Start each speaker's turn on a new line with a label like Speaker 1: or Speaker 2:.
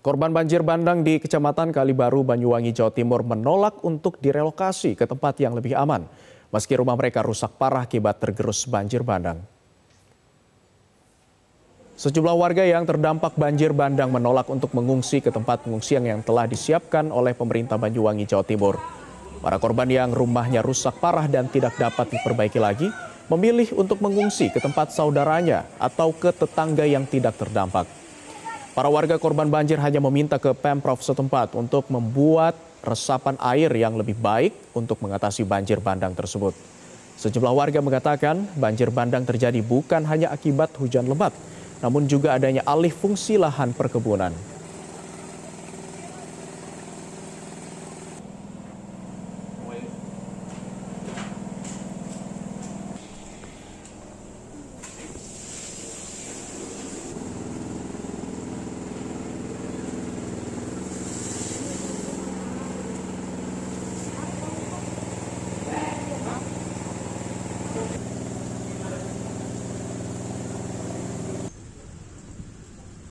Speaker 1: Korban banjir bandang di Kecamatan Kalibaru, Banyuwangi, Jawa Timur menolak untuk direlokasi ke tempat yang lebih aman. Meski rumah mereka rusak parah akibat tergerus banjir bandang. Sejumlah warga yang terdampak banjir bandang menolak untuk mengungsi ke tempat pengungsian yang telah disiapkan oleh pemerintah Banyuwangi, Jawa Timur. Para korban yang rumahnya rusak parah dan tidak dapat diperbaiki lagi memilih untuk mengungsi ke tempat saudaranya atau ke tetangga yang tidak terdampak. Para warga korban banjir hanya meminta ke Pemprov setempat untuk membuat resapan air yang lebih baik untuk mengatasi banjir bandang tersebut. Sejumlah warga mengatakan banjir bandang terjadi bukan hanya akibat hujan lebat, namun juga adanya alih fungsi lahan perkebunan.